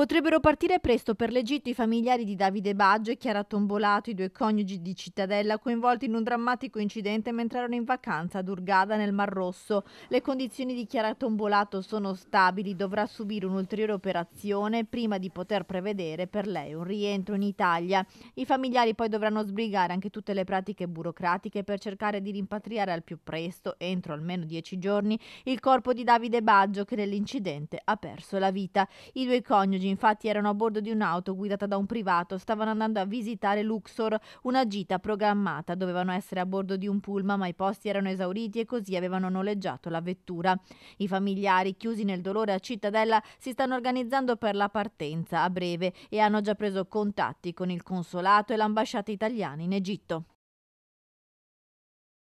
Potrebbero partire presto per l'Egitto i familiari di Davide Baggio e Chiara Tombolato, i due coniugi di Cittadella, coinvolti in un drammatico incidente mentre erano in vacanza ad Urgada nel Mar Rosso. Le condizioni di Chiara Tombolato sono stabili, dovrà subire un'ulteriore operazione prima di poter prevedere per lei un rientro in Italia. I familiari poi dovranno sbrigare anche tutte le pratiche burocratiche per cercare di rimpatriare al più presto, entro almeno dieci giorni, il corpo di Davide Baggio che nell'incidente ha perso la vita. I due coniugi infatti erano a bordo di un'auto guidata da un privato, stavano andando a visitare Luxor, una gita programmata, dovevano essere a bordo di un pullman ma i posti erano esauriti e così avevano noleggiato la vettura. I familiari chiusi nel dolore a Cittadella si stanno organizzando per la partenza a breve e hanno già preso contatti con il consolato e l'ambasciata italiana in Egitto.